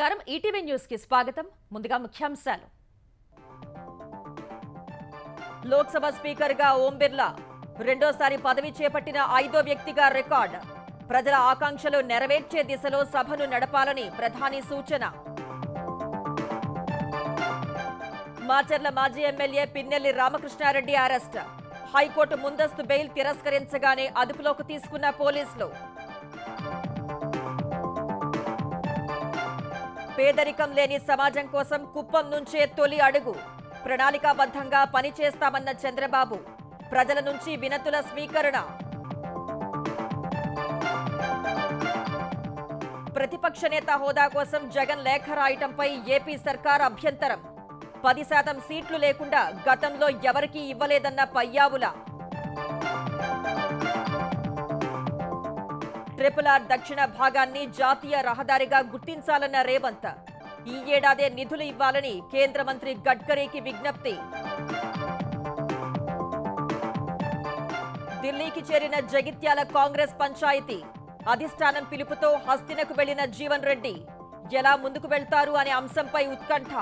నమస్కారం ఈటీవీ కి స్వాగతం ముందుగా ముఖ్యాంశాలు లోక్సభ స్పీకర్గా ఓం బిర్లా రెండోసారి పదవి చేపట్టిన ఐదో వ్యక్తిగా రికార్డ్ ప్రజల ఆకాంక్షలు నెరవేర్చే దిశలో సభను నడపాలని ప్రధాని సూచన మాచర్ల మాజీ MLA Pinnelli Ramakrishnareddy arrest high court ముందస్తు బెయిల్ తిరస్కరించగానే అదుపులోకి తీసుకున్న పోలీసులు పేదరికం లేని సమాజం కోసం కుప్పం నుంచే తొలి అడుగు ప్రణాళికాబద్ధంగా పనిచేస్తామన్న చంద్రబాబు ప్రజల నుంచి వినతుల స్వీకరణ ప్రతిపక్ష నేత హోదా కోసం జగన్ లేఖ రాయటంపై ఏపీ సర్కార్ అభ్యంతరం పది శాతం సీట్లు లేకుండా గతంలో ఎవరికీ ఇవ్వలేదన్న పయ్యావుల ట్రిపుల్ ఆర్ దక్షిణ భాగాన్ని జాతీయ రహదారిగా గుర్తించాలన్న రేవంత్ ఈ ఏడాదే నిధులు ఇవ్వాలని కేంద్ర మంత్రి గడ్కరీకి విజ్ఞప్తి ఢిల్లీకి చేరిన జగిత్యాల కాంగ్రెస్ పంచాయతీ అధిష్టానం పిలుపుతో హస్తినకు వెళ్లిన జీవన్ రెడ్డి ఎలా ముందుకు వెళ్తారు అనే అంశంపై ఉత్కంఠ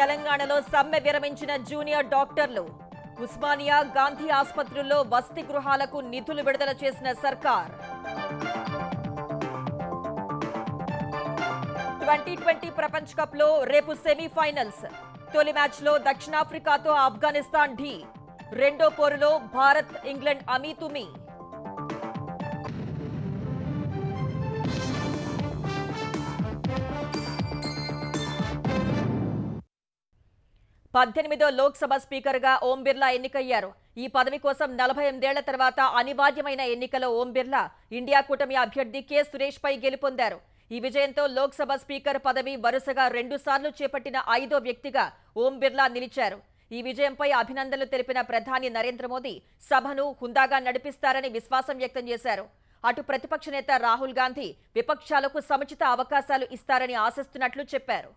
తెలంగాణలో సమ్మె విరమించిన జూనియర్ డాక్టర్లు ఉస్మానియా గాంధీ ఆసుపత్రుల్లో వసతి గృహాలకు నిధులు విడుదల చేసిన సర్కార్ ట్వంటీ ట్వంటీ కప్ కప్లో రేపు సెమీఫైనల్స్ తొలి మ్యాచ్లో దక్షిణాఫ్రికాతో ఆఫ్ఘనిస్తాన్ ఢీ రెండో పోరులో భారత్ ఇంగ్లండ్ అమీతుమీ పద్దెనిమిదో లోక్సభ స్పీకర్గా ఓం బిర్లా ఎన్నికయ్యారు ఈ పదవి కోసం నలభై ఎనిమిదేళ్ల తర్వాత అనివార్యమైన ఎన్నికలో ఓం బిర్లా ఇండియా కూటమి అభ్యర్థి కె సురేష్ పై గెలుపొందారు ఈ విజయంతో లోక్సభ స్పీకర్ పదవి వరుసగా రెండుసార్లు చేపట్టిన ఐదో వ్యక్తిగా ఓం బిర్లా నిలిచారు ఈ విజయంపై అభినందనలు తెలిపిన ప్రధాని నరేంద్ర మోదీ సభను హుందాగా నడిపిస్తారని విశ్వాసం వ్యక్తం చేశారు అటు ప్రతిపక్ష నేత రాహుల్ గాంధీ విపక్షాలకు సముచిత అవకాశాలు ఇస్తారని ఆశిస్తున్నట్లు చెప్పారు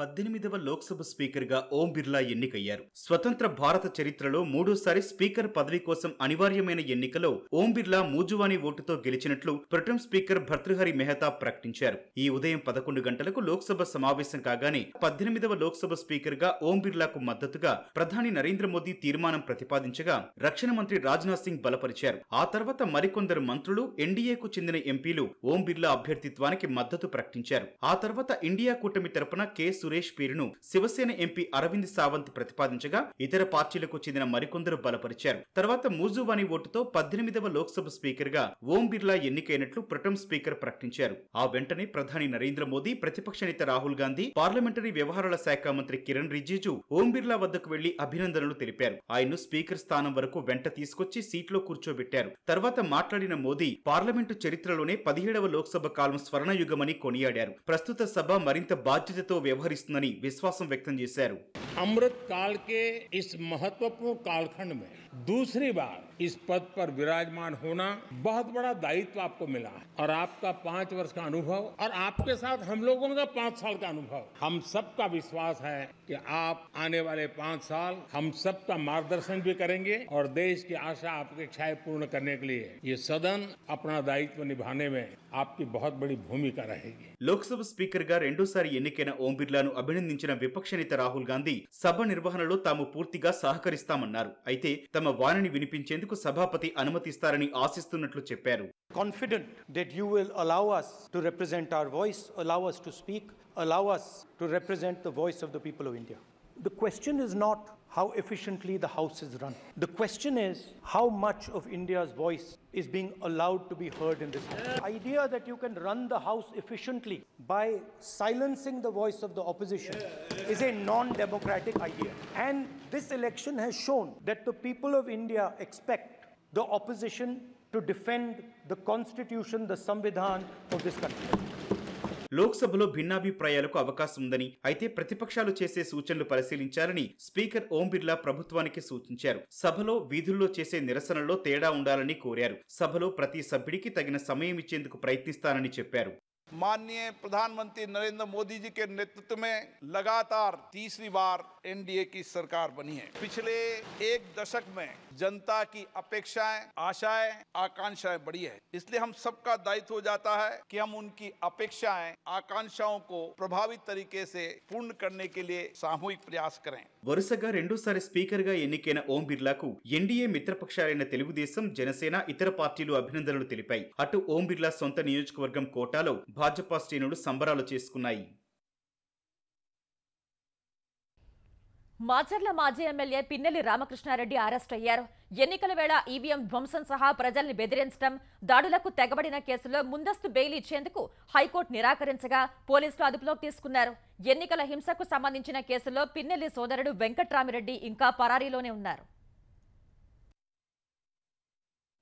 పద్దెనిమిదవ లోక్సభ స్పీకర్గా ఓం బిర్లా ఎన్నికయ్యారు స్వతంత్ర భారత చరిత్రలో మూడోసారి స్పీకర్ పదవి కోసం అనివార్యమైన ఎన్నికలో ఓం బిర్లా మూజువాణి ఓటుతో గెలిచినట్లు ప్రొటెం స్పీకర్ భర్తృహరి మెహతా ప్రకటించారు ఈ ఉదయం పదకొండు గంటలకు లోక్సభ సమావేశం కాగానే పద్దెనిమిదవ లోక్సభ స్పీకర్గా ఓం బిర్లాకు మద్దతుగా ప్రధాని నరేంద్ర మోదీ తీర్మానం ప్రతిపాదించగా రక్షణ మంత్రి రాజ్నాథ్ సింగ్ బలపరిచారు ఆ తర్వాత మరికొందరు మంత్రులు ఎన్డీఏకు చెందిన ఎంపీలు ఓం బిర్లా అభ్యర్థిత్వానికి మద్దతు ప్రకటించారు ఆ తర్వాత ఇండియా కూటమి తరపున కేసు సురేష్ పేరును శివసేన ఎంపీ అరవింద్ సావంత్ ప్రతిపాదించగా ఇతర పార్టీలకు చెందిన మరికొందరు బలపరిచారు తర్వాత మూజువాణి ఓటుతో పద్దెనిమిదవ లోక్సభ స్పీకర్ గా ఓం బిర్లా ఎన్నికైనట్లు ప్రటం స్పీకర్ ప్రకటించారు ఆ వెంటనే ప్రధాని నరేంద్ర మోదీ ప్రతిపక్ష నేత రాహుల్ గాంధీ పార్లమెంటరీ వ్యవహారాల శాఖ మంత్రి కిరణ్ రిజిజు ఓం బిర్లా వద్దకు వెళ్లి అభినందనలు తెలిపారు ఆయన్ను స్పీకర్ స్థానం వరకు వెంట తీసుకొచ్చి సీట్లో కూర్చోబెట్టారు తర్వాత మాట్లాడిన మోదీ పార్లమెంటు చరిత్రలోనే పదిహేడవ లోక్సభ కాలం స్వర్ణయుగమని కొనియాడారు ప్రస్తుత సభ మరింత బాధ్యతతో వ్యవహరి సహకరిస్తుందని విశ్వాసం వ్యక్తం చేశారు अमृत काल के इस महत्वपूर्ण कालखंड में दूसरी बार इस पद पर विराजमान होना बहुत बड़ा दायित्व आपको मिला है और आपका पांच वर्ष का अनुभव और आपके साथ हम लोगों का पांच साल का अनुभव हम सबका विश्वास है कि आप आने वाले पांच साल हम सबका मार्गदर्शन भी करेंगे और देश की आशा आपके इच्छाएं पूर्ण करने के लिए ये सदन अपना दायित्व निभाने में आपकी बहुत बड़ी भूमिका रहेगी लोकसभा स्पीकर रेडो सारी एन कम बिर्ला अभिनंद विपक्ष नेता राहुल गांधी సభ నిర్వహణలో తాము పూర్తిగా సహకరిస్తామన్నారు అయితే తమ వాణిని వినిపించేందుకు సభాపతి అనుమతిస్తారని ఆశిస్తున్నట్లు చెప్పారు confident that you will allow us to represent our voice, allow us to speak, allow us to represent the voice of the people of India. The question is not how efficiently the House is run. The question is how much of India's voice is being allowed to be heard in this House. The idea that you can run the House efficiently by silencing the voice of the opposition is a non-democratic idea. And this election has shown that the people of India expect the opposition to defend the constitution, the samvidhan of this country. లోక్సభలో భిన్నాభిప్రాయాలకు అవకాశం ఉందని అయితే ప్రతిపక్షాలు చేసే సూచనలు పరిశీలించాలని speaker ఓం బిర్లా ప్రభుత్వానికి సూచించారు సభలో వీధుల్లో చేసే నిరసనలో తేడా ఉండాలని కోరారు సభలో ప్రతి సభ్యుడికి తగిన సమయం ఇచ్చేందుకు ప్రయత్నిస్తానని చెప్పారు माननीय प्रधानमंत्री नरेंद्र मोदी जी के नेतृत्व में लगातार तीसरी बार एनडीए की सरकार बनी है पिछले एक दशक में जनता की अपेक्षाएं आशाएं आकांक्षाएं बढ़ी है इसलिए हम सबका दायित्व हो जाता है कि हम उनकी अपेक्षाएं आकांक्षाओं को प्रभावी तरीके से पूर्ण करने के लिए सामूहिक प्रयास करें వరుసగా రెండోసారి స్పీకర్గా ఎన్నికైన ఓం బిర్లాకు ఎన్డీఏ మిత్రపక్షాలైన తెలుగుదేశం జనసేన ఇతర పార్టీలు అభినందనలు తెలిపాయి అటు ఓం బిర్లా సొంత నియోజకవర్గం కోటాలో భాజపా శ్రేణులు సంబరాలు చేసుకున్నాయి మాచర్ల మాజీ ఎమ్మెల్యే పిన్నెల్లి రామకృష్ణారెడ్డి అరెస్ట్ అయ్యారు ఎన్నికల వేళ ఈవీఎం ధ్వంసం సహా ప్రజల్ని బెదిరించడం దాడులకు తెగబడిన కేసులో ముందస్తు బెయిల్ ఇచ్చేందుకు హైకోర్టు నిరాకరించగా పోలీసులు అదుపులోకి తీసుకున్నారు ఎన్నికల హింసకు సంబంధించిన కేసులో పిన్నెల్లి సోదరుడు వెంకట్రామిరెడ్డి ఇంకా పరారీలోనే ఉన్నారు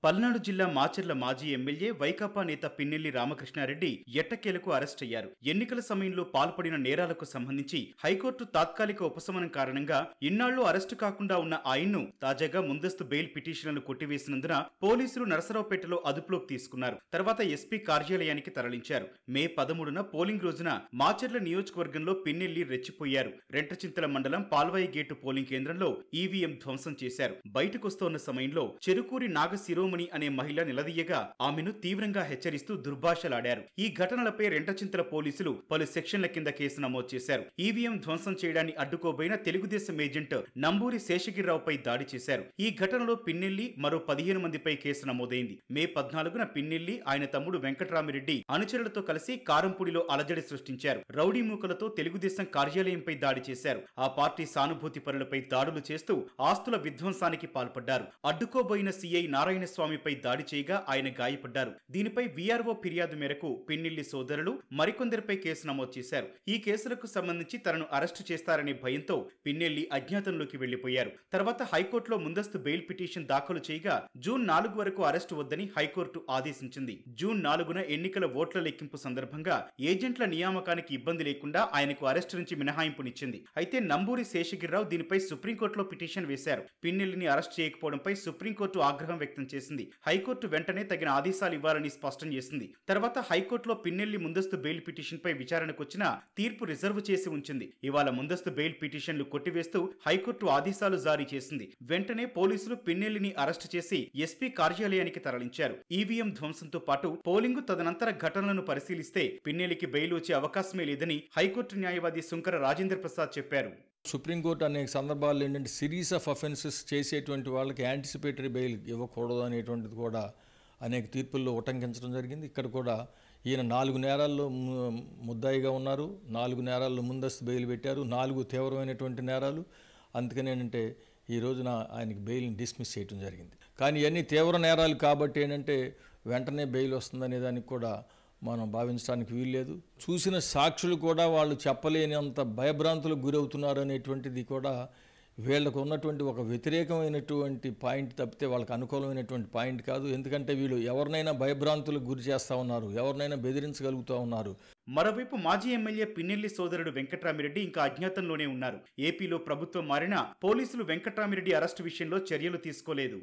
పల్నాడు జిల్లా మాచర్ల మాజీ ఎమ్మెల్యే వైకాపా నేత పిన్నెల్లి రామకృష్ణారెడ్డి ఎట్టకేలకు అరెస్ట్ అయ్యారు ఎన్నికల సమయంలో పాల్పడిన నేరాలకు సంబంధించి హైకోర్టు తాత్కాలిక ఉపశమనం కారణంగా ఇన్నాళ్లు అరెస్టు కాకుండా ఉన్న ఆయన్ను తాజాగా ముందస్తు బెయిల్ పిటిషన్లను కొట్టివేసినందున పోలీసులు నరసరావుపేటలో అదుపులోకి తీసుకున్నారు తర్వాత ఎస్పీ కార్యాలయానికి తరలించారు మే పదమూడున పోలింగ్ రోజున మాచర్ల నియోజకవర్గంలో పిన్నెల్లి రెచ్చిపోయారు రెంటచింతల మండలం పాల్వాయి గేటు పోలింగ్ కేంద్రంలో ఈవీఎం ధ్వంసం చేశారు బయటకొస్తోన్న సమయంలో చెరుకూరి నాగశిరో సార్వభౌముని అనే మహిళ నిలదీయగా ఆమెను తీవ్రంగా హెచ్చరిస్తూ దుర్భాషలాడారు ఈ ఘటనలపై రెంటచింతల పోలీసులు పలు సెక్షన్ల కింద కేసు నమోదు చేశారు ఈవీఎం ధ్వంసం చేయడాన్ని అడ్డుకోబోయిన తెలుగుదేశం ఏజెంట్ నంబూరి శేషగిరిరావుపై దాడి చేశారు ఈ ఘటనలో పిన్నెల్లి మరో పదిహేను మందిపై కేసు నమోదైంది మే పద్నాలుగున పిన్నెల్లి ఆయన తమ్ముడు వెంకటరామిరెడ్డి అనుచరులతో కలిసి కారంపూడిలో అలజడి సృష్టించారు రౌడీ మూకలతో తెలుగుదేశం కార్యాలయంపై దాడి చేశారు ఆ పార్టీ సానుభూతి పనులపై దాడులు చేస్తూ ఆస్తుల విధ్వంసానికి పాల్పడ్డారు అడ్డుకోబోయిన సీఐ నారాయణ స్వామిపై దాడి చేయగా ఆయన గాయపడ్డారు దీనిపై వీఆర్ఓ ఫిర్యాదు మేరకు పిన్నిల్లి సోదరులు మరికొందరిపై కేసు నమోదు చేశారు ఈ కేసులకు సంబంధించి తనను అరెస్టు చేస్తారనే భయంతో పిన్నెల్లి అజ్ఞాతంలోకి వెళ్లిపోయారు తర్వాత హైకోర్టులో ముందస్తు బెయిల్ పిటిషన్ దాఖలు చేయగా జూన్ నాలుగు వరకు అరెస్టు వద్దని హైకోర్టు ఆదేశించింది జూన్ నాలుగున ఎన్నికల ఓట్ల లెక్కింపు సందర్భంగా ఏజెంట్ల నియామకానికి ఇబ్బంది లేకుండా ఆయనకు అరెస్టు నుంచి మినహాయింపునిచ్చింది అయితే నంబూరి శేషగిరిరావు దీనిపై సుప్రీంకోర్టులో పిటిషన్ వేశారు పిన్నెల్లిని అరెస్ట్ చేయకపోవడంపై సుప్రీంకోర్టు ఆగ్రహం వ్యక్తం చేసింది చేసింది హైకోర్టు వెంటనే తగిన ఆదేశాలు ఇవ్వాలని స్పష్టం చేసింది తర్వాత హైకోర్టులో పిన్నెల్లి ముందస్తు బెయిల్ పిటిషన్పై విచారణకు వచ్చిన తీర్పు రిజర్వ్ చేసి ఉంచింది ఇవాళ ముందస్తు బెయిల్ పిటిషన్లు కొట్టివేస్తూ హైకోర్టు ఆదేశాలు జారీ చేసింది వెంటనే పోలీసులు పిన్నెల్లిని అరెస్టు చేసి ఎస్పీ కార్యాలయానికి తరలించారు ఈవీఎం ధ్వంసంతో పాటు పోలింగ్ తదనంతర ఘటనలను పరిశీలిస్తే పిన్నెలికి బెయిల్ వచ్చే అవకాశమే లేదని హైకోర్టు న్యాయవాది శుంకర రాజేంద్ర ప్రసాద్ చెప్పారు సుప్రీంకోర్టు అనేక సందర్భాల్లో ఏంటంటే సిరీస్ ఆఫ్ అఫెన్సెస్ చేసేటువంటి వాళ్ళకి యాంటిసిపేటరీ బెయిల్ ఇవ్వకూడదు అనేటువంటిది కూడా అనేక తీర్పుల్లో ఉటంకించడం జరిగింది ఇక్కడ కూడా ఈయన నాలుగు నేరాల్లో ముద్దాయిగా ఉన్నారు నాలుగు నేరాల్లో ముందస్తు బెయిల్ పెట్టారు నాలుగు తీవ్రమైనటువంటి నేరాలు అందుకని ఏంటంటే ఈ రోజున ఆయనకి బెయిల్ని డిస్మిస్ చేయడం జరిగింది కానీ ఇవన్నీ తీవ్ర నేరాలు కాబట్టి ఏంటంటే వెంటనే బెయిల్ వస్తుందనే దానికి కూడా మనం భావించడానికి వీల్లేదు చూసిన సాక్షులు కూడా వాళ్ళు చెప్పలేనంత భయభ్రాంతులకు గురవుతున్నారు అనేటువంటిది కూడా వీళ్ళకు ఉన్నటువంటి ఒక వ్యతిరేకమైనటువంటి పాయింట్ తప్పితే వాళ్ళకి అనుకూలమైనటువంటి పాయింట్ కాదు ఎందుకంటే వీళ్ళు ఎవరినైనా భయభ్రాంతులకు గురి చేస్తూ ఉన్నారు ఎవరినైనా బెదిరించగలుగుతూ ఉన్నారు మరోవైపు మాజీ ఎమ్మెల్యే పిన్నెల్లి సోదరుడు వెంకట్రామిరెడ్డి ఇంకా అజ్ఞాతంలోనే ఉన్నారు ఏపీలో ప్రభుత్వం మారినా పోలీసులు వెంకట్రామిరెడ్డి అరెస్టు విషయంలో చర్యలు తీసుకోలేదు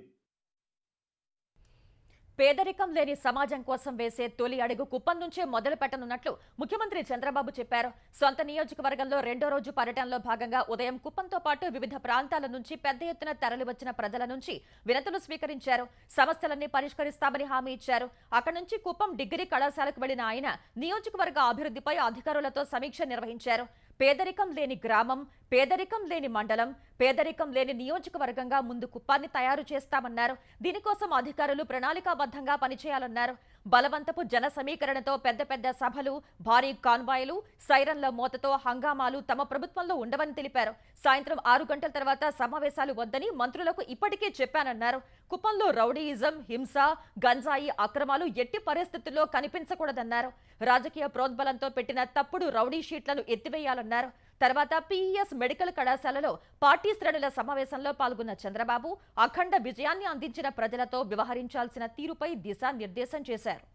పేదరికం లేని సమాజం కోసం వేసే తొలి అడుగు కుప్పం నుంచే మొదలు పెట్టనున్నట్లు ముఖ్యమంత్రి చంద్రబాబు చెప్పారు సొంత నియోజకవర్గంలో రెండో రోజు పర్యటనలో భాగంగా ఉదయం కుప్పంతో పాటు వివిధ ప్రాంతాల నుంచి పెద్ద ఎత్తున తరలివచ్చిన ప్రజల నుంచి వినతులు స్వీకరించారు సమస్యలన్నీ పరిష్కరిస్తామని హామీ ఇచ్చారు అక్కడి నుంచి కుప్పం డిగ్రీ కళాశాలకు వెళ్లిన ఆయన నియోజకవర్గ అభివృద్ధిపై అధికారులతో సమీక్ష నిర్వహించారు పేదరికం లేని గ్రామం పేదరికం లేని మండలం పేదరికం లేని నియోజకవర్గంగా ముందు కుప్పాన్ని తయారు చేస్తామన్నారు దీనికోసం అధికారులు ప్రణాళికాబద్ధంగా పనిచేయాలన్నారు బలవంతపు జన సమీకరణతో పెద్ద పెద్ద సభలు భారీ కాన్వాయలు సైరన్ల మోతతో హంగామాలు తమ ప్రభుత్వంలో ఉండవని తెలిపారు సాయంత్రం ఆరు గంటల తర్వాత సమావేశాలు వద్దని మంత్రులకు ఇప్పటికే చెప్పానన్నారు కుప్పంలో రౌడీయిజం హింస గంజాయి అక్రమాలు ఎట్టి పరిస్థితుల్లో కనిపించకూడదన్నారు రాజకీయ ప్రోద్బలంతో పెట్టిన తప్పుడు రౌడీ షీట్లను ఎత్తివేయాలన్నారు తర్వాత పిఈఎస్ మెడికల్ కళాశాలలో పార్టీ శ్రేణుల సమావేశంలో పాల్గొన్న చంద్రబాబు అఖండ విజయాన్ని అందించిన ప్రజలతో వ్యవహరించాల్సిన తీరుపై దిశానిర్దేశం చేశారు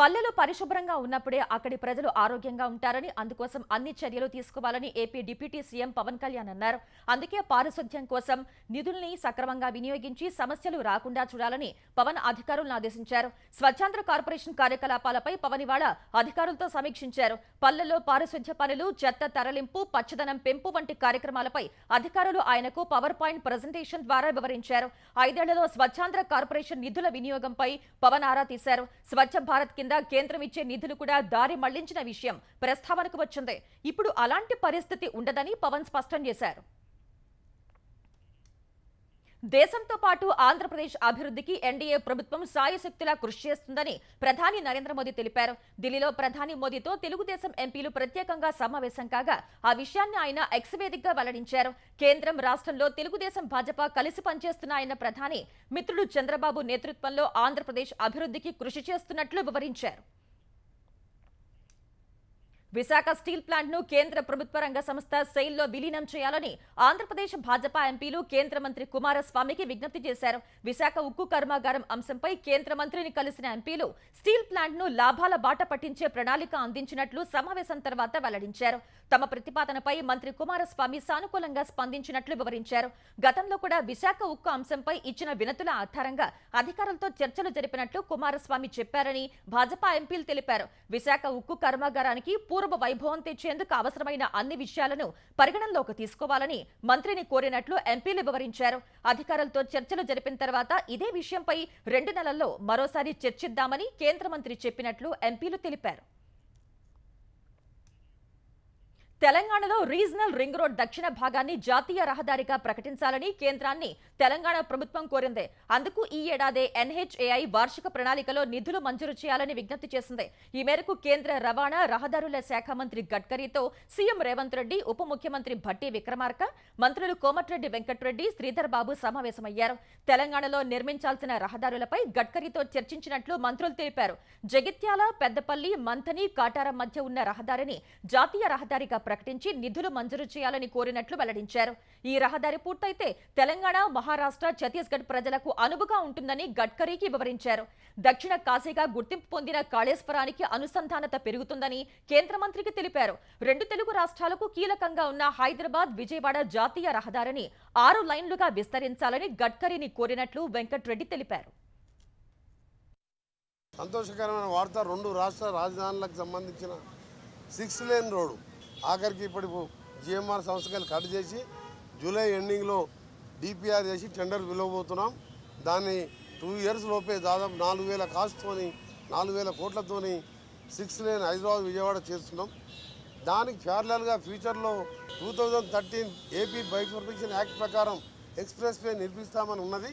పల్లెలు పరిశుభ్రంగా ఉన్నప్పుడే అక్కడి ప్రజలు ఆరోగ్యంగా ఉంటారని అందుకోసం అన్ని చర్యలు తీసుకోవాలని AP deputy CM Pawan Kalyan అన్నారు అందుకే పారిశుధ్యం కోసం నిధుల్ని సక్రమంగా వినియోగించి సమస్యలు రాకుండా చూడాలని పవన్ అధికారులను ఆదేశించారు స్వచ్ఛాంధ్ర కార్పొరేషన్ కార్యకలాపాలపై పవన్ ఇవాళ అధికారులతో సమీక్షించారు పల్లెల్లో పారిశుధ్య పనులు చెత్త తరలింపు పచ్చదనం పెంపు వంటి కార్యక్రమాలపై అధికారులు ఆయనకు పవర్ పాయింట్ ప్రజెంటేషన్ ద్వారా వివరించారు ఐదేళ్లలో స్వచ్ఛాంధ్ర కార్పొరేషన్ నిధుల వినియోగంపై పవన్ ఆరా తీశారు స్వచ్ఛ భారత్ కింద కింద కేంద్రం ఇచ్చే నిధులు కూడా దారి మళ్లించిన విషయం ప్రస్తావనకు వచ్చింది ఇప్పుడు అలాంటి పరిస్థితి ఉండదని పవన్ స్పష్టం చేశారు దేశంతో పాటు ఆంధ్రప్రదేశ్ అభివృద్ధికి ఎన్డీఏ ప్రభుత్వం సాయశక్తిలా కృషి చేస్తుందని ప్రధాని నరేంద్ర మోదీ తెలిపారు ఢిల్లీలో ప్రధాని మోదీతో తెలుగుదేశం ఎంపీలు ప్రత్యేకంగా సమావేశం కాగా ఆ విషయాన్ని ఆయన ఎక్స్వేదిక్గా వెల్లడించారు కేంద్రం రాష్ట్రంలో తెలుగుదేశం భాజపా కలిసి పనిచేస్తున్నాయన్న ప్రధాని మిత్రుడు చంద్రబాబు నేతృత్వంలో ఆంధ్రప్రదేశ్ అభివృద్ధికి కృషి చేస్తున్నట్లు వివరించారు విశాఖ స్టీల్ ప్లాంట్ను కేంద్ర ప్రభుత్వ రంగ సంస్థ సెయిల్లో విలీనం చేయాలని ఆంధ్రప్రదేశ్ భాజపా ఎంపీలు కేంద్ర మంత్రి కుమారస్వామికి విజ్ఞప్తి చేశారు విశాఖ ఉక్కు కర్మాగారం అంశంపై కేంద్ర మంత్రిని కలిసిన ఎంపీలు స్టీల్ ప్లాంట్ను లాభాల బాట పట్టించే ప్రణాళిక అందించినట్లు సమావేశం తర్వాత వెల్లడించారు తమ ప్రతిపాదనపై మంత్రి కుమారస్వామి సానుకూలంగా స్పందించినట్లు వివరించారు గతంలో కూడా విశాఖ ఉక్కు అంశంపై ఇచ్చిన వినతుల ఆధారంగా అధికారులతో చర్చలు జరిపినట్లు కుమారస్వామి చెప్పారని భాజపా ఎంపీలు తెలిపారు విశాఖ ఉక్కు కర్మాగారానికి పూర్తి అపూర్వ వైభవం తెచ్చేందుకు అవసరమైన అన్ని విషయాలను పరిగణనలోకి తీసుకోవాలని మంత్రిని కోరినట్లు ఎంపీలు వివరించారు అధికారులతో చర్చలు జరిపిన తర్వాత ఇదే విషయంపై రెండు నెలల్లో మరోసారి చర్చిద్దామని కేంద్ర మంత్రి చెప్పినట్లు ఎంపీలు తెలిపారు తెలంగాణలో రీజనల్ రింగ్ రోడ్ దక్షిణ భాగాన్ని జాతీయ రహదారిగా ప్రకటించాలని కేంద్రాన్ని తెలంగాణ ప్రభుత్వం కోరింది అందుకు ఈ ఏడాది ఎన్హెచ్ఏఐ వార్షిక ప్రణాళికలో నిధులు మంజూరు చేయాలని విజ్ఞప్తి చేసింది ఈ మేరకు కేంద్ర రవాణా రహదారుల శాఖ మంత్రి గడ్కరీతో సీఎం రేవంత్ రెడ్డి ఉప ముఖ్యమంత్రి భట్టి విక్రమార్క మంత్రులు కోమటిరెడ్డి వెంకటరెడ్డి శ్రీధర్ బాబు సమావేశమయ్యారు తెలంగాణలో నిర్మించాల్సిన రహదారులపై గడ్కరీతో చర్చించినట్లు మంత్రులు తెలిపారు జగిత్యాల పెద్దపల్లి మంథని కాటారం మధ్య ఉన్న రహదారిని జాతీయ రహదారిగా ప్రకటించి నిధులు మంజూరు చేయాలని కోరినట్లు వెల్లడించారు ఈ రహదారి పూర్తయితే తెలంగాణ మహారాష్ట్ర ఛత్తీస్గఢ్ ప్రజలకు అనువుగా ఉంటుందని గడ్కరీకి వివరించారు దక్షిణ కాశీగా గుర్తింపు పొందిన కాళేశ్వరానికి అనుసంధానత పెరుగుతుందని కేంద్ర మంత్రికి తెలిపారు రెండు తెలుగు రాష్ట్రాలకు కీలకంగా ఉన్న హైదరాబాద్ విజయవాడ జాతీయ రహదారిని ఆరు లైన్లుగా విస్తరించాలని గడ్కరీని కోరినట్లు వెంకట్రెడ్డి తెలిపారు సంతోషకరమైన వార్త రెండు రాష్ట్ర రాజధానులకు సంబంధించిన సిక్స్ లేన్ రోడ్డు ఆఖరికి ఇప్పుడు జిఎంఆర్ సంస్థలు కట్ చేసి జూలై ఎండింగ్లో డిపిఆర్ చేసి టెండర్ పిలవబోతున్నాం దాన్ని టూ ఇయర్స్ లోపే దాదాపు నాలుగు వేల కాస్ట్తోని నాలుగు వేల కోట్లతోని సిక్స్ లేన్ హైదరాబాద్ విజయవాడ చేస్తున్నాం దానికి ప్యారలల్గా ఫ్యూచర్లో two thousand thirteen AP bifurcation act ప్రకారం ఎక్స్ప్రెస్ వే నిర్మిస్తామని ఉన్నది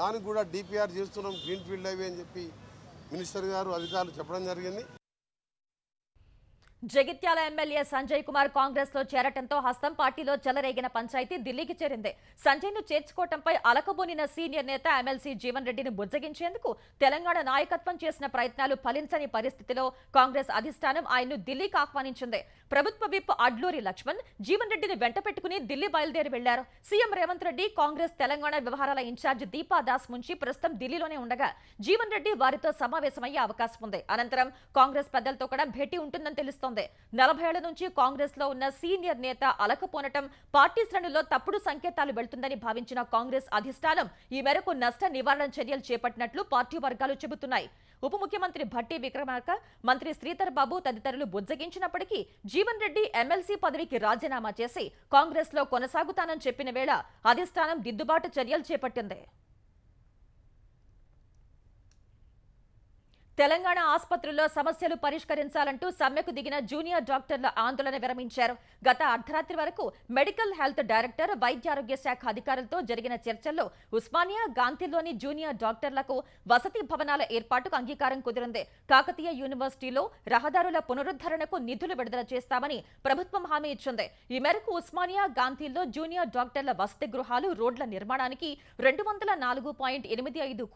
దానికి కూడా డిపిఆర్ చేస్తున్నాం గ్రీన్ ఫీల్డ్ హైవే అని చెప్పి మినిస్టర్ గారు అధికారులు చెప్పడం జరిగింది జగిత్యాల ఎమ్మెల్యే సంజయ్ కుమార్ కాంగ్రెస్ లో చేరటంతో హస్తం పార్టీలో చెలరేగిన పంచాయతీ ఢిల్లీకి చేరింది సంజయ్ ను చేర్చుకోవటంపై అలకబోనిన సీనియర్ నేత ఎమ్మెల్సీ జీవన్ రెడ్డిని బుజ్జగించేందుకు తెలంగాణ నాయకత్వం చేసిన ప్రయత్నాలు ఫలించని పరిస్థితిలో కాంగ్రెస్ అధిష్టానం ఆయన్ను ఢిల్లీకి ఆహ్వానించింది ప్రభుత్వ విప్ అడ్లూరి లక్ష్మణ్ జీవన్ రెడ్డిని వెంట పెట్టుకుని ఢిల్లీ బయలుదేరి వెళ్లారు సీఎం రేవంత్ రెడ్డి కాంగ్రెస్ తెలంగాణ వ్యవహారాల ఇన్ఛార్జ్ దీపా దాస్ ముంచి ప్రస్తుతం ఢిల్లీలోనే ఉండగా జీవన్ రెడ్డి వారితో సమావేశమయ్యే అవకాశం ఉంది అనంతరం కాంగ్రెస్ పెద్దలతో కూడా భేటీ ఉంటుందని తెలుస్తోంది చేస్తోంది నలభై ఏళ్ల నుంచి కాంగ్రెస్ లో ఉన్న సీనియర్ నేత అలకపోనటం పార్టీ శ్రేణుల్లో తప్పుడు సంకేతాలు వెళ్తుందని భావించిన కాంగ్రెస్ అధిష్టానం ఈ మేరకు నష్ట నివారణ చర్యలు చేపట్టినట్లు పార్టీ వర్గాలు చెబుతున్నాయి ఉప ముఖ్యమంత్రి భట్టి విక్రమార్క మంత్రి శ్రీధర్ బాబు తదితరులు బుజ్జగించినప్పటికీ జీవన్ రెడ్డి ఎమ్మెల్సీ పదవికి రాజీనామా చేసి కాంగ్రెస్ లో కొనసాగుతానని చెప్పిన వేళ అధిష్టానం దిద్దుబాటు చర్యలు చేపట్టింది తెలంగాణ ఆసుపత్రుల్లో సమస్యలు పరిష్కరించాలంటూ సమ్మెకు దిగిన జూనియర్ డాక్టర్ల ఆందోళన విరమించారు గత అర్ధరాత్రి వరకు మెడికల్ హెల్త్ డైరెక్టర్ వైద్యారోగ్య శాఖ అధికారులతో జరిగిన చర్చల్లో ఉస్మానియా గాంధీలోని జూనియర్ డాక్టర్లకు వసతి భవనాల ఏర్పాటుకు అంగీకారం కుదిరింది కాకతీయ యూనివర్సిటీలో రహదారుల పునరుద్ధరణకు నిధులు విడుదల చేస్తామని ప్రభుత్వం హామీ ఇచ్చింది ఈ మేరకు ఉస్మానియా గాంధీలో జూనియర్ డాక్టర్ల వసతి గృహాలు రోడ్ల నిర్మాణానికి రెండు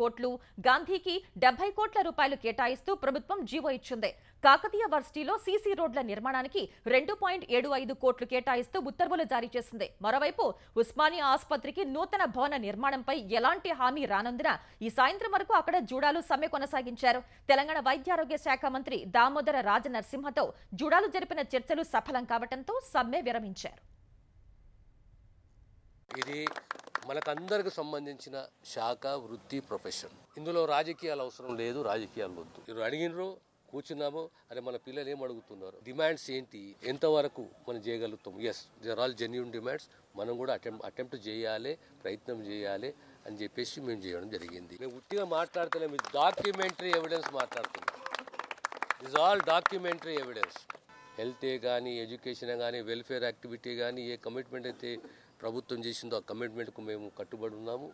కోట్లు గాంధీకి డెబ్బై కోట్ల రూపాయలు కేటాయిస్తూ ప్రభుత్వం జీవో ఇచ్చింది కాకతీయ వర్సిటీలో సీసీ రోడ్ల నిర్మాణానికి రెండు పాయింట్ ఏడు ఐదు కోట్లు కేటాయిస్తూ ఉత్తర్వులు జారీ చేసింది మరోవైపు ఉస్మానియా ఆసుపత్రికి నూతన భవన నిర్మాణంపై ఎలాంటి హామీ రానందున ఈ సాయంత్రం వరకు అక్కడ జూడాలు సమ్మె కొనసాగించారు తెలంగాణ వైద్యారోగ్య శాఖ మంత్రి దామోదర రాజనరసింహతో జూడాలు జరిపిన చర్చలు సఫలం కావడంతో సమ్మె విరమించారు మనకందరికి సంబంధించిన శాఖ వృత్తి ప్రొఫెషన్ ఇందులో రాజకీయాలు అవసరం లేదు రాజకీయాలు వద్దు మీరు అడిగినరు కూర్చున్నాము అరే మన పిల్లలు ఏం అడుగుతున్నారు డిమాండ్స్ ఏంటి ఎంతవరకు మనం చేయగలుగుతాం as there all genuine demands మనం కూడా అటెంప్ అటెంప్ట్ చేయాలి ప్రయత్నం చేయాలి అని చెప్పేసి మేము చేయడం జరిగింది మేము ఉట్టిగా మాట్లాడతలేము డాక్యుమెంటరీ ఎవిడెన్స్ మాట్లాడుతున్నాం ఇస్ ఆల్ డాక్యుమెంటరీ ఎవిడెన్స్ హెల్తే కానీ ఎడ్యుకేషన్ కానీ వెల్ఫేర్ యాక్టివిటీ కానీ ఏ కమిట్మెంట్ అయితే ప్రభుత్వం చేసిందో ఆ కమిట్మెంట్కు మేము కట్టుబడి ఉన్నాము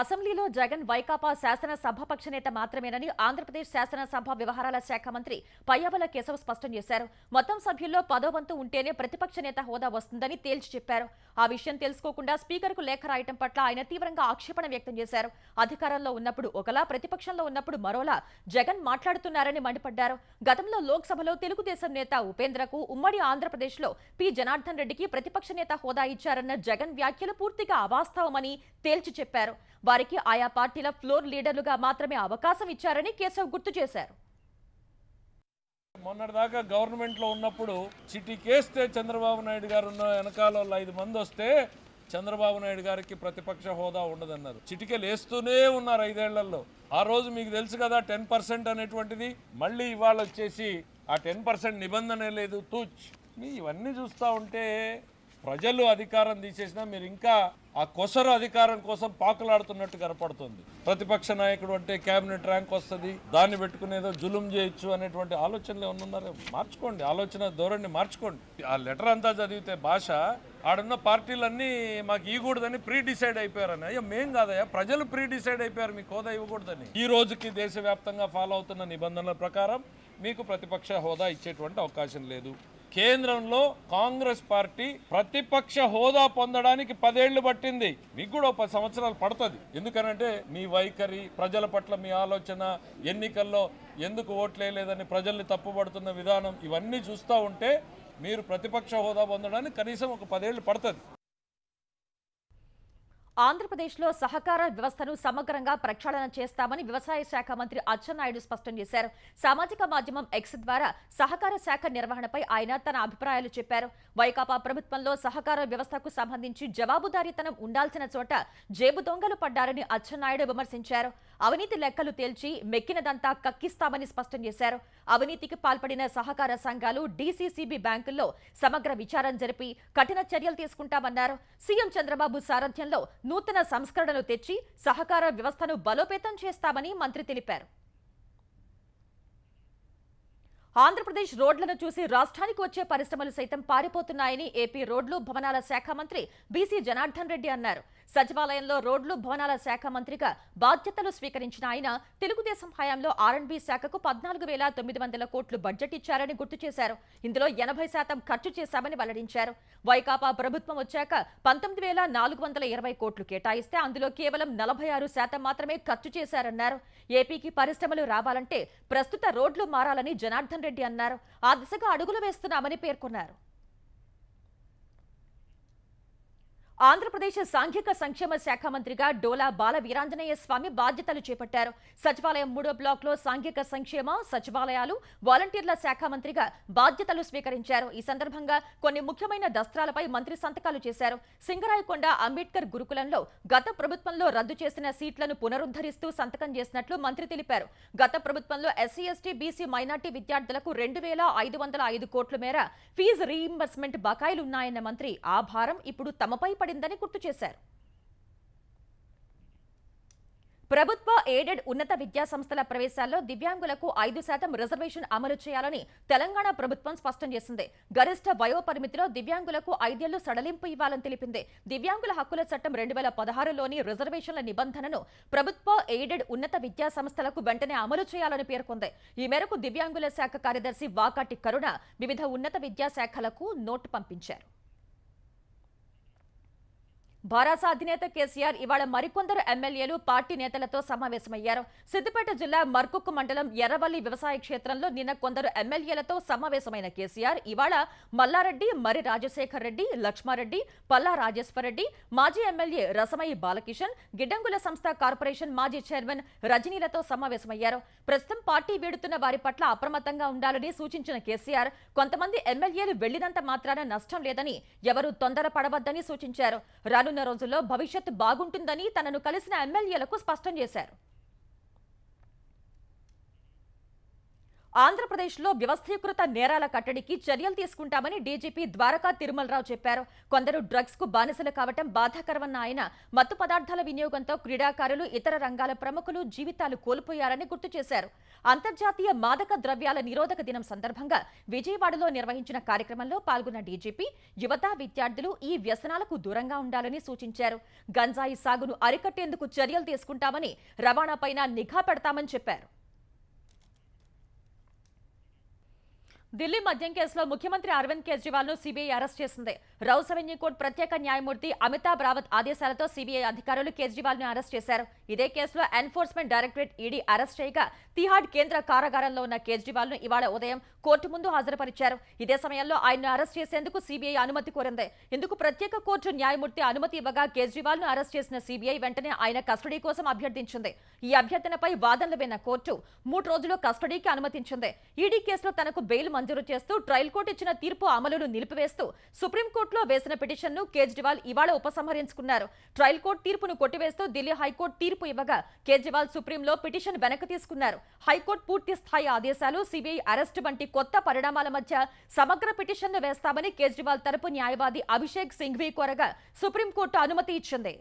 అసెంబ్లీలో జగన్ వైకాపా శాసనసభాపక్ష నేత మాత్రమేనని ఆంధ్రప్రదేశ్ శాసనసభ వ్యవహారాల శాఖ మంత్రి పయ్యవల కేశవ్ స్పష్టం చేశారు మొత్తం సభ్యుల్లో పదోవంతు ఉంటేనే ప్రతిపక్ష నేత హోదా వస్తుందని తేల్చి చెప్పారు ఆ విషయం తెలుసుకోకుండా స్పీకర్కు లేఖ రాయటం పట్ల ఆయన తీవ్రంగా ఆక్షేపణ వ్యక్తం చేశారు అధికారంలో ఉన్నప్పుడు ఒకలా ప్రతిపక్షంలో ఉన్నప్పుడు మరోలా జగన్ మాట్లాడుతున్నారని మండిపడ్డారు గతంలో లోక్సభలో తెలుగుదేశం నేత ఉపేంద్రకు ఉమ్మడి ఆంధ్రప్రదేశ్లో పి జనార్దన్ రెడ్డికి ప్రతిపక్ష నేత హోదా ఇచ్చారన్న జగన్ వ్యాఖ్యలు పూర్తిగా అవాస్తవమని తేల్చి చెప్పారు వారికి ఆయా పార్టీల ఫ్లోర్ లీడర్లుగా మాత్రమే అవకాశం ఇచ్చారని కేశవ్ గుర్తు చేశారు మొన్నటిదాకా గవర్నమెంట్లో ఉన్నప్పుడు చిటికేస్తే చంద్రబాబు నాయుడు గారు ఉన్న వెనకాల ఐదు మంది వస్తే చంద్రబాబు నాయుడు గారికి ప్రతిపక్ష హోదా ఉండదన్నారు చిటికలు వేస్తూనే ఉన్నారు ఐదేళ్లలో ఆ రోజు మీకు తెలుసు కదా టెన్ పర్సెంట్ అనేటువంటిది మళ్ళీ ఇవాళ వచ్చేసి ఆ టెన్ పర్సెంట్ నిబంధనే లేదు తూచ్ మీ ఇవన్నీ చూస్తూ ఉంటే ప్రజలు అధికారం తీసేసినా మీరు ఇంకా ఆ కొసరు అధికారం కోసం పాకులాడుతున్నట్టు కనపడుతుంది ప్రతిపక్ష నాయకుడు అంటే కేబినెట్ ర్యాంక్ వస్తుంది దాన్ని పెట్టుకునేదో జులుం చేయొచ్చు అనేటువంటి ఆలోచనలు ఏమన్నారో మార్చుకోండి ఆలోచన ధోరణి మార్చుకోండి ఆ లెటర్ అంతా చదివితే భాష ఆడున్న పార్టీలన్నీ మాకు ఇవ్వకూడదని ప్రీ డిసైడ్ అయిపోయారని అయ్యో మేం కాదయ్యా ప్రజలు ప్రీ డిసైడ్ అయిపోయారు మీకు హోదా ఇవ్వకూడదని ఈ రోజుకి దేశవ్యాప్తంగా ఫాలో అవుతున్న నిబంధనల ప్రకారం మీకు ప్రతిపక్ష హోదా ఇచ్చేటువంటి అవకాశం లేదు కేంద్రంలో కాంగ్రెస్ పార్టీ ప్రతిపక్ష హోదా పొందడానికి పదేళ్లు పట్టింది మీకు కూడా పది సంవత్సరాలు పడుతుంది ఎందుకనంటే మీ వైఖరి ప్రజల పట్ల మీ ఆలోచన ఎన్నికల్లో ఎందుకు ఓట్లేదని ప్రజల్ని తప్పుబడుతున్న విధానం ఇవన్నీ చూస్తూ ఉంటే మీరు ప్రతిపక్ష హోదా పొందడానికి కనీసం ఒక పదేళ్ళు పడుతుంది ఆంధ్రప్రదేశ్లో సహకార వ్యవస్థను సమగ్రంగా ప్రక్షాళన చేస్తామని వ్యవసాయ శాఖ మంత్రి అచ్చెన్నాయుడు స్పష్టం చేశారు సామాజిక మాధ్యమం ఎక్స్ ద్వారా సహకార శాఖ నిర్వహణపై ఆయన తన అభిప్రాయాలు చెప్పారు వైకాపా ప్రభుత్వంలో సహకార వ్యవస్థకు సంబంధించి జవాబుదారీతనం ఉండాల్సిన చోట జేబు దొంగలు పడ్డారని అచ్చెన్నాయుడు విమర్శించారు అవినీతి లెక్కలు తేల్చి మెక్కినదంతా కక్కిస్తామని స్పష్టం చేశారు అవినీతికి పాల్పడిన సహకార సంఘాలు డీసీసీబీ బ్యాంకుల్లో సమగ్ర విచారం జరిపి కఠిన చర్యలు తీసుకుంటామన్నారు సీఎం చంద్రబాబు సారథ్యంలో నూతన సంస్కరణలు తెచ్చి సహకార వ్యవస్థను బలోపేతం చేస్తామని మంత్రి తెలిపారు ఆంధ్రప్రదేశ్ రోడ్లను చూసి రాష్ట్రానికి వచ్చే పరిశ్రమలు సైతం పారిపోతున్నాయని ఏపీ రోడ్లు భవనాల శాఖ మంత్రి బీసీ జనార్దన్ రెడ్డి అన్నారు సచివాలయంలో రోడ్లు భవనాల శాఖ మంత్రిగా బాధ్యతలు స్వీకరించిన ఆయన తెలుగుదేశం హయాంలో ఆర్ఎండ్బీ శాఖకు పద్నాలుగు వేల తొమ్మిది వందల కోట్లు బడ్జెట్ ఇచ్చారని గుర్తు చేశారు ఇందులో ఎనభై శాతం ఖర్చు చేశామని వెల్లడించారు వైకాపా ప్రభుత్వం వచ్చాక పంతొమ్మిది వేల నాలుగు వందల ఇరవై కోట్లు కేటాయిస్తే అందులో కేవలం నలభై ఆరు శాతం మాత్రమే ఖర్చు చేశారన్నారు ఏపీకి పరిశ్రమలు రావాలంటే ప్రస్తుత రోడ్లు మారాలని జనార్దన్ రెడ్డి అన్నారు ఆ దిశగా అడుగులు వేస్తున్నామని పేర్కొన్నారు ఆంధ్రప్రదేశ్ సాంఘిక సంక్షేమ శాఖ మంత్రిగా డోలా బాల వీరాంజనేయ స్వామి బాధ్యతలు చేపట్టారు సచివాలయం మూడో బ్లాక్లో సాంఘిక సంక్షేమ సచివాలయాలు వాలంటీర్ల శాఖ మంత్రిగా బాధ్యతలు స్వీకరించారు ఈ సందర్భంగా కొన్ని ముఖ్యమైన దస్త్రాలపై మంత్రి సంతకాలు చేశారు సింగరాయకొండ అంబేద్కర్ గురుకులంలో గత ప్రభుత్వంలో రద్దు చేసిన సీట్లను పునరుద్ధరిస్తూ సంతకం చేసినట్లు మంత్రి తెలిపారు గత ప్రభుత్వంలో ఎస్సీ ఎస్టీ బీసీ మైనార్టీ విద్యార్థులకు రెండు వేల ఐదు వందల ఐదు కోట్ల మేర ఫీజు రీఇంబర్స్మెంట్ బకాయిలున్నాయన్న మంత్రి ఆ భారం ఇప్పుడు తమపై సహాయపడిందని గుర్తు చేశారు ప్రభుత్వ ఎయిడెడ్ ఉన్నత విద్యా సంస్థల ప్రవేశాల్లో దివ్యాంగులకు ఐదు శాతం రిజర్వేషన్ అమలు చేయాలని తెలంగాణ ప్రభుత్వం స్పష్టం చేసింది గరిష్ట వయోపరిమితిలో దివ్యాంగులకు ఐదేళ్లు సడలింపు ఇవ్వాలని తెలిపింది దివ్యాంగుల హక్కుల చట్టం రెండు వేల పదహారులోని రిజర్వేషన్ల నిబంధనను ప్రభుత్వ ఎయిడెడ్ ఉన్నత విద్యా సంస్థలకు వెంటనే అమలు చేయాలని పేర్కొంది ఈ మేరకు దివ్యాంగుల శాఖ కార్యదర్శి వాకాటి కరుణ వివిధ ఉన్నత విద్యాశాఖలకు నోటు పంపించారు భారత అధినేత కేసీఆర్ ఇవాళ మరికొందరు ఎమ్మెల్యేలు పార్టీ నేతలతో సమావేశమయ్యారు సిద్దిపేట జిల్లా మర్కుక్కు మండలం ఎర్రవల్లి వ్యవసాయ క్షేత్రంలో నిన్న కొందరు ఎమ్మెల్యేలతో సమావేశమైన కేసీఆర్ ఇవాళ మల్లారెడ్డి మరి రాజశేఖర్ రెడ్డి లక్ష్మారెడ్డి పల్లా రాజేశ్వరరెడ్డి మాజీ ఎమ్మెల్యే రసమయ్య బాలకిషన్ గిడ్డంగుల సంస్థ కార్పొరేషన్ మాజీ చైర్మన్ రజనీలతో సమావేశమయ్యారు ప్రస్తుతం పార్టీ వీడుతున్న వారి పట్ల అప్రమత్తంగా ఉండాలని సూచించిన కేసీఆర్ కొంతమంది ఎమ్మెల్యేలు వెళ్లినంత మాత్రాన నష్టం లేదని ఎవరూ పడవద్దని సూచించారు రాను రానున్న రోజుల్లో భవిష్యత్ బాగుంటుందని తనను కలిసిన ఎమ్మెల్యేలకు స్పష్టం చేశారు ఆంధ్రప్రదేశ్లో వ్యవస్థీకృత నేరాల కట్టడికి చర్యలు తీసుకుంటామని డీజీపీ ద్వారకా తిరుమలరావు చెప్పారు కొందరు డ్రగ్స్ కు బానిసలు కావటం బాధాకరమన్న ఆయన మత్తు పదార్థాల వినియోగంతో క్రీడాకారులు ఇతర రంగాల ప్రముఖులు జీవితాలు కోల్పోయారని గుర్తు చేశారు అంతర్జాతీయ మాదక ద్రవ్యాల నిరోధక దినం సందర్భంగా విజయవాడలో నిర్వహించిన కార్యక్రమంలో పాల్గొన్న డీజీపీ యువత విద్యార్థులు ఈ వ్యసనాలకు దూరంగా ఉండాలని సూచించారు గంజాయి సాగును అరికట్టేందుకు చర్యలు తీసుకుంటామని రవాణాపైన నిఘా పెడతామని చెప్పారు ఢిల్లీ మద్యం కేసులో ముఖ్యమంత్రి అరవింద్ కేజ్రీవాల్ ను సిబిఐ అరెస్ట్ చేసింది రౌస్ అవెన్యూ కోర్టు ప్రత్యేక న్యాయమూర్తి అమితాబ్ రావత్ ఆదేశాలతో సిబిఐ అధికారులు కేజ్రీవాల్ ను అరెస్ట్ చేశారు ఇదే కేసులో ఎన్ఫోర్స్మెంట్ డైరెక్టరేట్ ఈడీ అరెస్ట్ చేయగా తిహాడ్ కేంద్ర కారాగారంలో ఉన్న కేజ్రీవాల్ ను ఇవాళ ఉదయం కోర్టు ముందు హాజరుపరిచారు ఇదే సమయంలో ఆయన్ను అరెస్ట్ చేసేందుకు సిబిఐ అనుమతి కోరింది ఇందుకు ప్రత్యేక కోర్టు న్యాయమూర్తి అనుమతి ఇవ్వగా కేజ్రీవాల్ ను అరెస్ట్ చేసిన సిబిఐ వెంటనే ఆయన కస్టడీ కోసం అభ్యర్థించింది ఈ అభ్యర్థనపై వాదనలు విన్న కోర్టు మూడు రోజులు కస్టడీకి అనుమతించింది ఈడీ కేసులో తనకు బెయిల్ మంజూరు చేస్తూ ట్రయల్ కోర్టు ఇచ్చిన తీర్పు అమలును నిలిపివేస్తూ సుప్రీంకోర్టులో వేసిన పిటిషన్ను కేజ్రీవాల్ ఇవాళ ఉపసంహరించుకున్నారు ట్రయల్ కోర్టు తీర్పును కొట్టివేస్తూ ఢిల్లీ హైకోర్టు తీర్పు ఇవ్వగా కేజ్రీవాల్ సుప్రీంలో పిటిషన్ వెనక్కి తీసుకున్నారు హైకోర్టు పూర్తి స్థాయి ఆదేశాలు సిబిఐ అరెస్టు వంటి కొత్త పరిణామాల మధ్య సమగ్ర పిటిషన్ను వేస్తామని కేజ్రీవాల్ తరపు న్యాయవాది అభిషేక్ సింఘ్వి కోరగా సుప్రీంకోర్టు అనుమతి ఇచ్చింది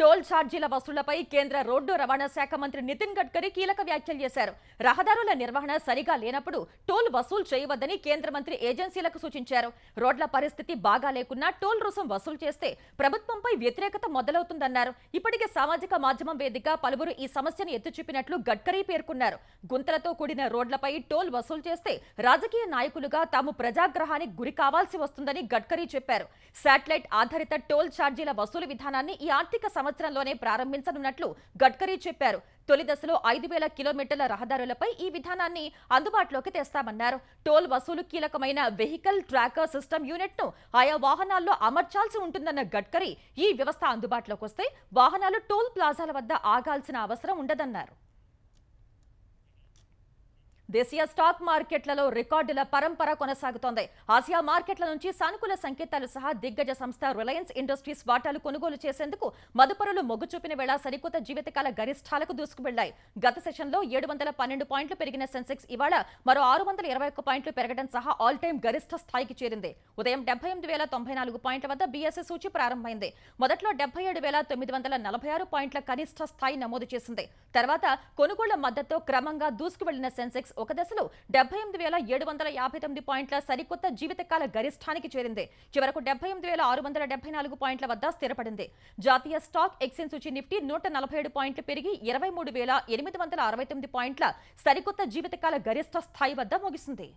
టోల్ ఛార్జీల వసూళ్లపై కేంద్ర రోడ్డు రవాణా శాఖ మంత్రి నితిన్ గడ్కరీ కీలక వ్యాఖ్యలు చేశారు రహదారుల నిర్వహణ సరిగా లేనప్పుడు టోల్ వసూలు చేయవద్దని కేంద్ర మంత్రి ఏజెన్సీలకు సూచించారు రోడ్ల పరిస్థితి బాగా లేకున్నా టోల్ రుసం వసూలు చేస్తే ప్రభుత్వంపై వ్యతిరేకత మొదలవుతుందన్నారు ఇప్పటికే సామాజిక మాధ్యమం వేదిక పలువురు ఈ సమస్యను ఎత్తిచూపినట్లు గడ్కరీ పేర్కొన్నారు గుంతలతో కూడిన రోడ్లపై టోల్ వసూలు చేస్తే రాజకీయ నాయకులుగా తాము ప్రజాగ్రహానికి గురి కావాల్సి వస్తుందని గడ్కరీ చెప్పారు శాటిలైట్ ఆధారిత టోల్ ఛార్జీల వసూలు విధానాన్ని ఈ ఆర్థిక సమస్య సంవత్సరంలోనే ప్రారంభించనున్నట్లు గడ్కరీ చెప్పారు తొలి దశలో ఐదు వేల కిలోమీటర్ల రహదారులపై ఈ విధానాన్ని అందుబాటులోకి తెస్తామన్నారు టోల్ వసూలు కీలకమైన వెహికల్ ట్రాకర్ సిస్టమ్ యూనిట్ను ఆయా వాహనాల్లో అమర్చాల్సి ఉంటుందన్న గడ్కరీ ఈ వ్యవస్థ అందుబాటులోకి వస్తే వాహనాలు టోల్ ప్లాజాల వద్ద ఆగాల్సిన అవసరం ఉండదన్నారు దేశీయ స్టాక్ మార్కెట్లలో రికార్డుల పరంపర కొనసాగుతోంది ఆసియా మార్కెట్ల నుంచి సానుకూల సంకేతాలు సహా దిగ్గజ సంస్థ రిలయన్స్ ఇండస్ట్రీస్ వాటాలు కొనుగోలు చేసేందుకు మదుపరులు మొగ్గు చూపిన వేళ సరికొత్త జీవితకాల గరిష్టాలకు దూసుకువెళ్లాయి గత సెషన్లో ఏడు వందల పన్నెండు పాయింట్లు పెరిగిన సెన్సెక్స్ ఇవాళ మరో ఆరు వందల ఇరవై ఒక్క పాయింట్లు పెరగడం సహా ఆల్ టైం గరిష్ట స్థాయికి చేరింది ఉదయం డెబ్బై ఎనిమిది వేల తొంభై నాలుగు పాయింట్ల వద్ద బీఎస్ఎస్ సూచి ప్రారంభమైంది మొదట్లో డెబ్బై ఏడు వేల తొమ్మిది వందల నలభై ఆరు పాయింట్ల కనిష్ట స్థాయి నమోదు చేసింది తర్వాత కొనుగోళ్ల మద్దతు క్రమంగా దూసుకువెళ్లిన సెన్సెక్స్ ఒక దశలో డెబ్బై ఎనిమిది వేల ఏడు వందల యాభై తొమ్మిది పాయింట్ల సరికొత్త జీవితకాల గరిష్టానికి చేరింది చివరకు డెబ్బై ఎనిమిది వేల ఆరు వందల డెబ్బై నాలుగు పాయింట్ల వద్ద స్థిరపడింది జాతీయ స్టాక్ ఎక్స్చేంజ్ సూచి నిఫ్టీ నూట నలభై ఏడు పాయింట్లు పెరిగి ఇరవై మూడు వేల ఎనిమిది వందల అరవై తొమ్మిది పాయింట్ల సరికొత్త జీవితకాల గరిష్ట స్థాయి వద్ద ముగిసింది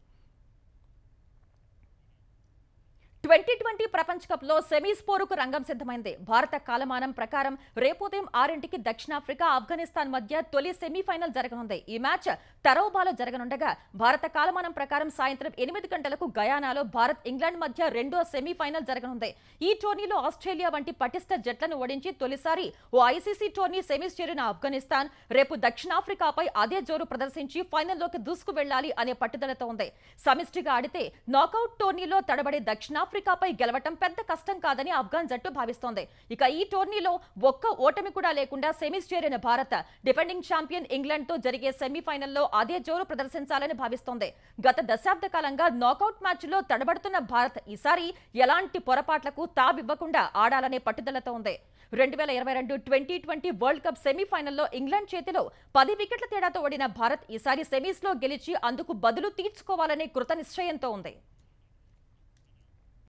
ట్వంటీ ట్వంటీ ప్రపంచ లో సెమీస్ పోరుకు రంగం సిద్ధమైంది భారత కాలమానం ప్రకారం రేపు ఉదయం ఆరింటికి దక్షిణాఫ్రికా ఆఫ్ఘనిస్తాన్ మధ్య తొలి సెమీఫైనల్ జరగనుంది ఈ మ్యాచ్ టరోబాలో జరగనుండగా భారత కాలమానం ప్రకారం సాయంత్రం ఎనిమిది గంటలకు గయానాలో భారత్ ఇంగ్లాండ్ మధ్య రెండో సెమీఫైనల్ జరగనుంది ఈ టోర్నీలో ఆస్ట్రేలియా వంటి పటిష్ట జట్లను ఓడించి తొలిసారి ఓ ఐసీసీ టోర్నీ సెమీస్ చేరిన ఆఫ్ఘనిస్తాన్ రేపు దక్షిణాఫ్రికాపై అదే జోరు ప్రదర్శించి ఫైనల్లోకి దూసుకు వెళ్లాలి అనే పట్టుదలతో ఉంది సమిష్టిగా ఆడితే నాకౌట్ టోర్నీలో తడబడే దక్షిణాఫ్రికాపై గెలవటం పెద్ద కష్టం కాదని ఆఫ్ఘాన్ జట్టు భావిస్తోంది ఇక ఈ టోర్నీలో ఒక్క ఓటమి కూడా లేకుండా సెమీస్ చేరిన భారత్ డిఫెండింగ్ ఛాంపియన్ ఇంగ్లాండ్తో జరిగే సెమీఫైనల్లో అదే జోరు ప్రదర్శించాలని భావిస్తోంది గత దశాబ్ద కాలంగా నాకౌట్ మ్యాచ్లో తడబడుతున్న భారత్ ఈసారి ఎలాంటి పొరపాట్లకు తావివ్వకుండా ఆడాలనే పట్టుదలతో ఉంది రెండు వేల ఇరవై రెండు ట్వంటీ ట్వంటీ వరల్డ్ కప్ సెమీఫైనల్లో ఇంగ్లాండ్ చేతిలో పది వికెట్ల తేడాతో ఓడిన భారత్ ఈసారి సెమీస్లో గెలిచి అందుకు బదులు తీర్చుకోవాలనే కృత నిశ్చయంతో ఉంది